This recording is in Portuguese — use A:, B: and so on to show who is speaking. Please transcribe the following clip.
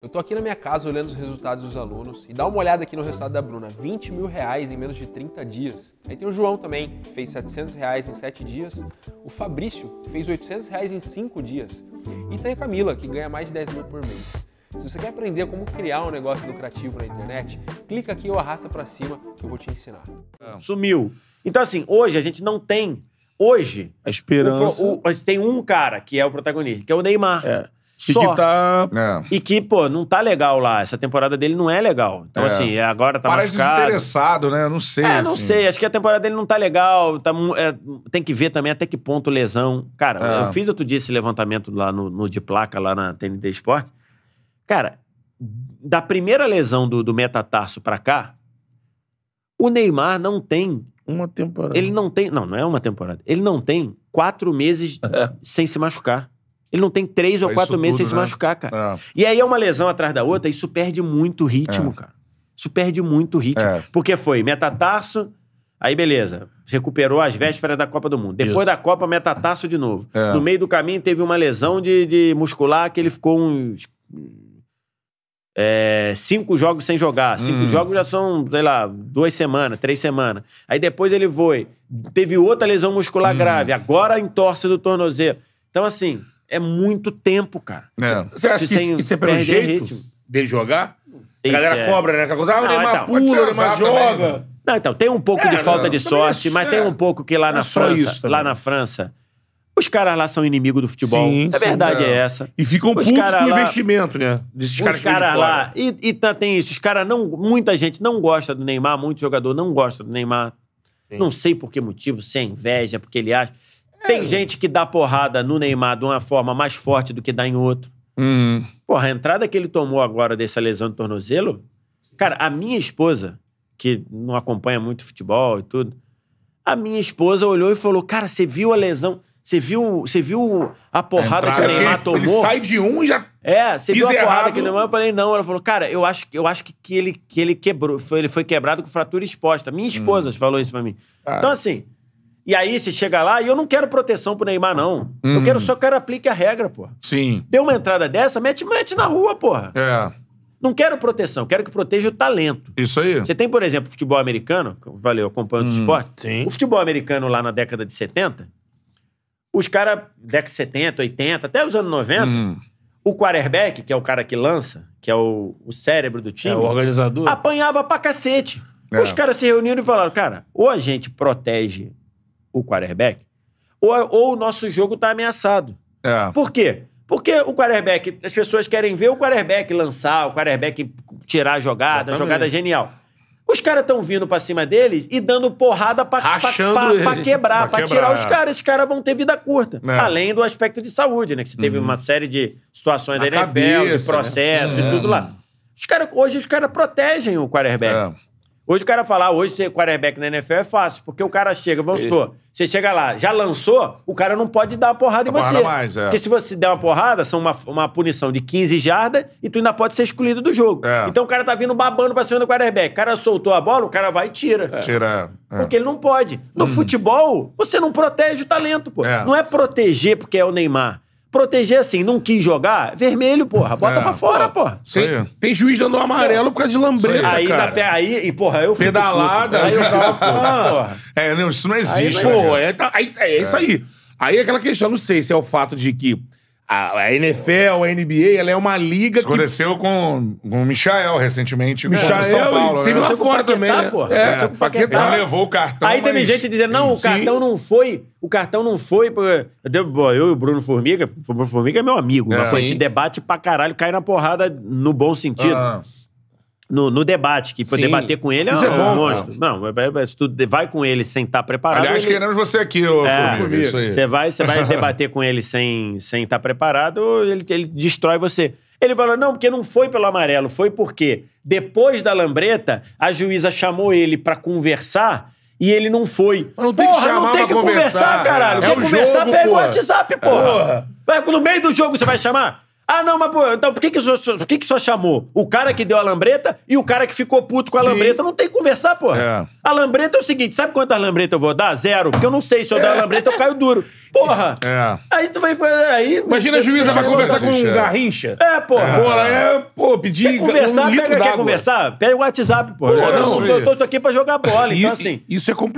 A: Eu tô aqui na minha casa olhando os resultados dos alunos e dá uma olhada aqui no resultado da Bruna, 20 mil reais em menos de 30 dias. Aí tem o João também, que fez 700 reais em 7 dias. O Fabrício fez 800 reais em 5 dias. E tem a Camila, que ganha mais de 10 mil por mês. Se você quer aprender como criar um negócio lucrativo na internet, clica aqui ou arrasta para cima que eu vou te ensinar. Ah. Sumiu. Então assim, hoje a gente não tem... Hoje... A esperança... O, o, tem um cara que é o protagonista, que é o Neymar. É. E Só. que tá. É. E que, pô, não tá legal lá. Essa temporada dele não é legal. Então, É. assim, agora tá Parece machucado. né? Não sei. É, não assim. sei. Acho que a temporada dele não tá legal. tá é, tem que ver também até que ponto lesão. Cara, É. eu fiz outro dia esse levantamento lá no, no de placa, lá na TNT Esporte Cara, da primeira lesão do, do metatarso pra cá, o Neymar não tem. Uma temporada. Ele não tem. Não, não é uma temporada. Ele não tem quatro meses é. sem se machucar. Ele não tem três ou quatro meses tudo, sem né? se machucar, cara. É. E aí é uma lesão atrás da outra, isso perde muito ritmo, é. cara. Isso perde muito ritmo. É. Porque foi metatarso, aí beleza. Recuperou as vésperas da Copa do Mundo. Depois isso. da Copa, metatarso de novo. É. No meio do caminho teve uma lesão de, de muscular que ele ficou uns. É, cinco jogos sem jogar. Cinco hum. jogos já são, sei lá, duas semanas, três semanas. Aí depois ele foi. Teve outra lesão muscular hum. grave. Agora entorce do tornozelo. Então, assim, é muito tempo, cara. É. Você acha que isso, isso é pelo jeito dele jogar? A galera é... cobra, né? coisa, ah, o Neymar então, pula, o Neymar joga. Também. Né? Não, então, tem um pouco é, de falta não, de sorte, mas tem é. um pouco que lá é na França, lá na França, os caras lá são inimigo do futebol. Sim, a verdade é. é. essa. E ficam os putos com o investimento, né? Desses caras cara lá. E, e tá, tem isso. Os caras não. Muita gente não gosta do Neymar, muito jogador não gosta do Neymar. Sim. Não sei por que motivo, se é inveja, porque ele acha. Tem é. gente que dá porrada no Neymar de uma forma mais forte do que dá em outro. Hum. Porra, a entrada que ele tomou agora dessa lesão de tornozelo. Cara, a minha esposa, que não acompanha muito futebol e tudo, a minha esposa olhou e falou: Cara, você viu a lesão? Você viu, você viu a porrada que o Neymar tomou? Ele sai de um e já. É, você viu a porrada errado. que o Neymar? Eu falei, não. Ela falou, cara, eu acho, eu acho que, que, ele, que ele quebrou, foi, ele foi quebrado com fratura exposta. Minha hum. esposa hum. falou isso pra mim. Cara. Ah. Então, assim, e aí você chega lá e eu não quero proteção pro Neymar, não. Hum. Eu quero hum. só que o cara aplique a regra, porra. Sim. Deu uma entrada dessa, mete, mete na rua, porra. É. Não quero proteção, quero que proteja o talento. Isso aí. Você tem, por exemplo, futebol americano, valeu, acompanhando hum. esporte. Sim. O futebol americano lá na década de 70, os caras, década de 70, 80, até os anos 90, hum. o quarterback, que é o cara que lança, que é o, o cérebro do time. É o organizador. Apanhava pra cacete. É. Os caras se reuniram e falaram, cara, ou a gente protege o quarterback, ou, ou o nosso jogo está ameaçado. É. Por quê? Porque o quarterback, as pessoas querem ver o quarterback lançar, o quarterback tirar a jogada, Exatamente. jogada é genial. Os caras estão vindo para cima deles e dando porrada para quebrar, quebrar para tirar é. os caras. Esses caras vão ter vida curta. É. Além do aspecto de saúde, né? Que você teve uhum. uma série de situações da NFL, cabeça, de né? processo né? e tudo é. lá. Os cara, hoje os caras protegem o quarterback. É. Hoje o cara falar, ah, hoje ser quarterback na NFL é fácil, porque o cara chega, vamos supor, você chega lá, já lançou, o cara não pode dar uma porrada em você. Porrada mais, é. Porque se você der uma porrada, são uma, uma punição de 15 jardas e tu ainda pode ser excluído do jogo. É. Então o cara tá vindo babando pra cima do quarterback. O cara soltou a bola, o cara vai e tira. É. Tira. É. Porque ele não pode. No hum. futebol, você não protege o talento, pô. É. Não é proteger porque é o Neymar. Proteger assim, não quis jogar, vermelho, porra. Bota é, pra fora, pô porra. Tem, tem, juiz dando amarelo por causa de lambreta, aí, cara. Aí, aí, e porra, eu fico Pedalada. Puto, aí eu falo, porra. É, não, isso não existe. Aí, pô, né? é, tá, aí, é, é isso aí. Aí é aquela questão, não sei se é o fato de que a, a NFL, a NBA, ela é uma liga Isso que... aconteceu com, com o Michael recentemente. Michael São Paulo, teve né? lá fora também. Né? É, é, Paquetá. Ele levou o cartão, Aí mas... teve gente dizendo, não, o cartão Sim. não foi... O cartão não foi... Eu e o Bruno Formiga... O Bruno Formiga é meu amigo. É. Mas debate pra caralho, cai na porrada no bom sentido. Ah no, no, debate, que para debater com ele é, é um, é bom, monstro. Não, se tu vai com ele sem estar tá preparado. Aliás, ele... queremos você aqui, ô é, Você vai, você vai debater com ele sem, sem estar tá preparado, ele, ele destrói você. Ele falou: não, porque não foi pelo amarelo, foi porque depois da lambreta, a juíza chamou ele para conversar e ele não foi. Mas não tem porra, que chamar não tem que conversar, conversar caralho. É um conversar, jogo, pega o WhatsApp, porra. porra. No meio do jogo você vai chamar? Ah, não, mas pô, então por que que, só, por que que chamou o cara que deu a lambreta e o cara que ficou puto com a Sim. lambreta? Não tem que conversar, porra. É. A lambreta é o seguinte, sabe quantas lambretas eu vou dar? Zero. Porque eu não sei, se eu dar a é. lambreta eu caio duro. Porra. É. Aí tu vai... Aí, Imagina a juíza vai conversar com um garrincha. É, porra. É. Porra, é, pô, pedir Quer conversar? Um pega, quer conversar? Pega o WhatsApp, porra. Pô, não, eu, eu tô aqui pra jogar bola, e, então assim... Isso é complicado.